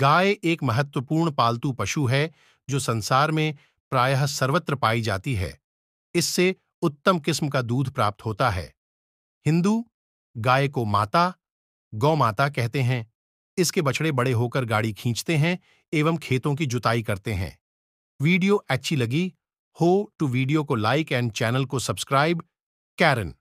गाय एक महत्वपूर्ण पालतू पशु है जो संसार में प्रायः सर्वत्र पाई जाती है इससे उत्तम किस्म का दूध प्राप्त होता है हिंदू गाय को माता गौ माता कहते हैं इसके बछड़े बड़े होकर गाड़ी खींचते हैं एवं खेतों की जुताई करते हैं वीडियो अच्छी लगी हो टू तो वीडियो को लाइक एंड चैनल को सब्सक्राइब कैरन